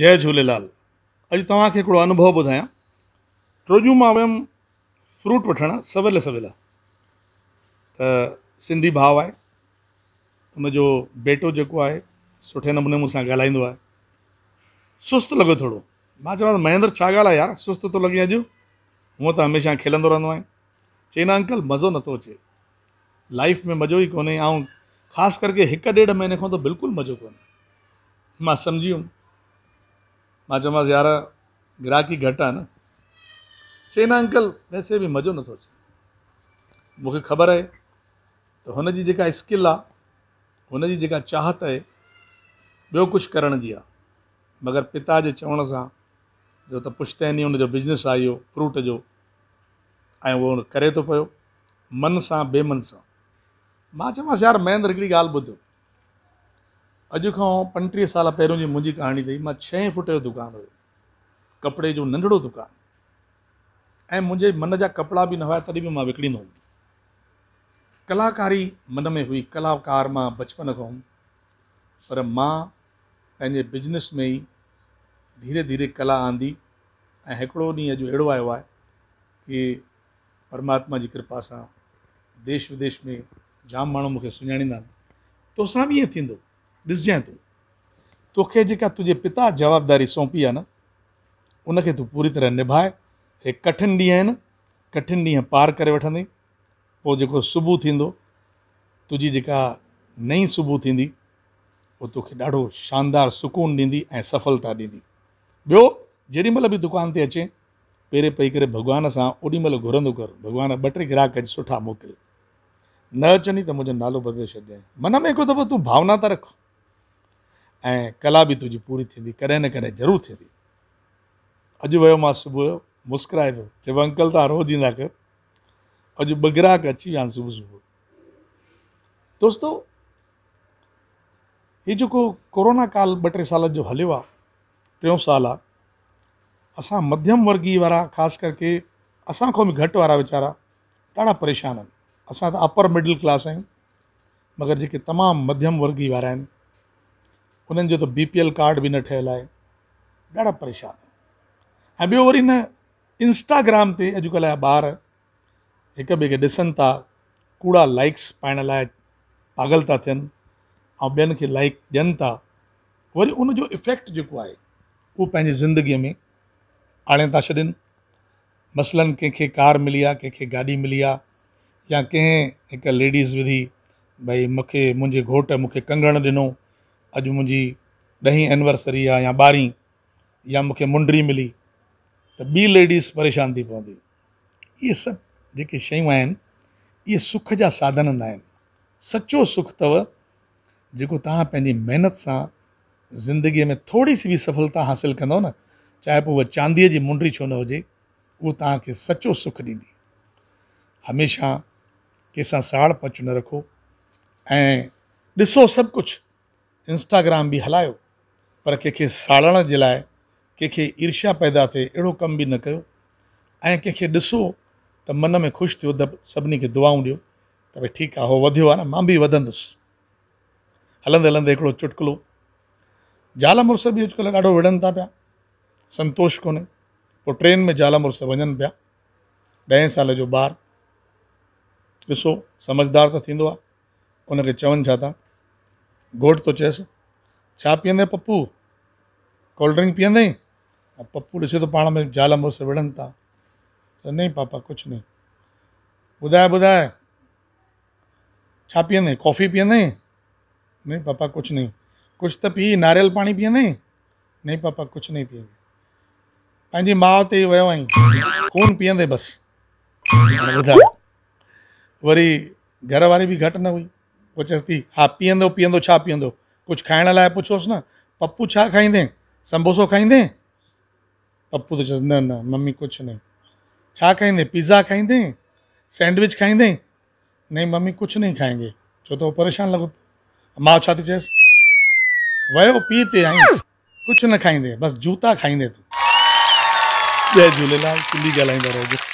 जय झूलेलाल अज तव्हांखे अनुभव ॿुधायां ट्रोजू में वियुमि फ्रूट वठणु सवेल सवेल त सिंधी भाउ आहे हुनजो बेटो जो है सुठे नमूने मूंसां ॻाल्हाईंदो आहे सुस्तु लॻो थोरो मां चवां महेंद्र छा ॻाल्हि आहे यार सुस्तु थो लॻे अॼु हूअं त हमेशह खिलंदो रहंदो आहियां न अंकल मज़ो नथो अचे लाइफ में मज़ो ही को खास करके एक ॾेढ महीने को तो बिल्कुल मज़ो कोन्हे मां सम्झी मां चयोमांसि यार ग्राहकी घटि आहे न चई न अंकल वैसे बि मज़ो नथो अचे मूंखे ख़बर आहे त हुन जी जेका स्किल आहे हुन जी जेका चाहत आहे ॿियो कुझु करण जी आहे मगर पिता जे चवण सां जो त पुश्तैनी हुनजो बिजनेस आहे इहो फ्रूट जो ऐं उहो करे थो पियो मन सां बेमन सां मां चयोमांसि यार महेंद्र हिकिड़ी ॻाल्हि ॿुधो अॼु खां पंटीह साल पहिरियों जी मुंहिंजी कहाणी अथई मां छहें फुट दुकान दुकानु कपड़े जो नंढड़ो दुकान ए मुझे मन जा कपड़ा भी न हुआ तॾहिं बि मां विकिणींदो हुउमि कलाकारी मन में हुई कलाकार मां बचपन खां हुउमि पर मां पंहिंजे बिजनेस में ही धीरे धीरे कला आंदी ऐं हिकिड़ो ॾींहुं अॼु आयो आहे की परमात्मा जी कृपा सा देश विदेश में जाम माण्हू मूंखे सुञाणींदा आहिनि तोसां बि ॾिसजांइ तो तोखे तुझे पिता जवाबदारी सौंपी है न उन तू पूरी तरह निभाए ये कठिन ॾींहं आन कठिन ढीह पार कर वी जो सुबुह थींदो तुंहिंजी नई सुबुह थी वो तोखे ढो शानदार सुकून ॾींदी ए सफलता बो जी मेल भी दुकान से अचे पेरे पई भगवान से ओदी मेल घुरंद कर भगवान बटे टे ग्राहक सुठा मोकिल न अचनी तो मुझे नालो बदले छॾिजांइ मन में एक दफ़ो तू भावना त रख ऐं कला बि तुंहिंजी पूरी थींदी कॾहिं न कॾहिं ज़रूरु थींदी अॼु वियो मां सुबुह जो मुस्कुराए पियो चए अंकल तव्हां रोज़ ईंदा कयो अॼु ॿ ग्राहक अची विया आहिनि सुबुह सुबुह दोस्तो हीउ जेको कोरोना काल ॿ टे साल जो हलियो आहे टियों साल आहे असां मध्यम वर्गीय वारा ख़ासि करके असांखां बि घटि वारा वीचारा ॾाढा परेशान आहिनि असां त अपर मिडिल क्लास आहियूं मगर जेके तमामु मध्यम वर्गीय वारा आहिनि उन्हनि जो त बी पी एल कार्ड बि न ठहियलु आहे ॾाढा परेशान ऐं ॿियो वरी न इंस्टाग्राम ते अॼुकल्ह जा ॿार हिक ॿिए खे ॾिसनि था कूड़ा लाइक्स पाइण लाइ पागल था थियनि ऐं ॿियनि खे लाइक ॾियनि था वरी उनजो इफ़ेक्ट जेको आहे उहो पंहिंजी ज़िंदगीअ में आणे था छॾनि मसलनि कंहिंखे कार मिली आहे कंहिंखे गाॾी मिली आहे या कंहिं हिकु लेडीज़ विधी भई मूंखे मुंहिंजे घोटु मूंखे कंगण ॾिनो अज मुझी ॾहीं एनिवर्सरी आहे या ॿारहीं या मूंखे मुंडरी मिली त ॿी लेडीस परेशान थी पवंदी इहे सभु जेके शयूं आहिनि इहे सुख जा साधन न आहिनि सचो सुख अथव जेको तव्हां पंहिंजी महिनत सां ज़िंदगीअ में थोरी सी बि सफलता हासिलु कंदव न चाहे पोइ उहा चांदीअ जी मुंडरी छो न हुजे उहो तव्हांखे सचो सुख ॾींदी हमेशह कंहिंसां साड़ पच न रखो ऐं ॾिसो सभु कुझु इंस्टाग्राम भी हलायो पर कंहिंखे साड़ण के लिए कंहिंखे ईर्ष्या पैदा थे अड़ो कम भी न कर ऐं कंहिंखे ॾिसो मन में खुश थो त सभिनी खे दुआऊं ॾियो त भई ठीकु आहे वो वधियो आहे न मां बि वधंदुसि हलंदे हलंदे एक चुटकुलो ज़ाल मुड़स भी अजक ढो विढ़नि था पाया संतोष को ट्रेन में ज़ाल मुड़स वन पाया ॾहें साल जो बार ऐसो समझदार तो थींदो आहे उनखे चवनि घोट तो चेस छा पीएं पप्पू कोल्ड ड्रिंक पीएं पप्पू ऐसे तो पा में ज़ाल मोस विढ़न था तो नहीं पापा कुछ नहीं ॿुधाए ॿुधाए छा पीएं कॉफ़ी पीएं नहीं पापा कुछ नहीं कुछ तो पी नारियल पानी पीएं नहीं पापा कुछ नहीं पीएं पंहिंजी माउ ते वो आई खून पीएं बस वरी घरवारी भी घट न हुई पोइ चएसि थी हा पीअंदो पीअंदो छा पीअंदो कुझु खाइण लाइ पुछोसि न पप्पू छा खाईंदे संबोसो खाईंदे पप्पू त तो चएसि न न मम्मी कुझु न छा खाईंदे पिज़्ज़ा खाईंदे सैंडविच खाईंदे नहीं मम्मी कुझु नहीं खाएंगे छो त उहो परेशान लॻो माउ छा थी चएसि वियो पीउ ते आई कुझु न खाईंदे बसि जूता खाईंदे तूं जय झूलेलाल सिंधी ॻाल्हाईंदो रहिजो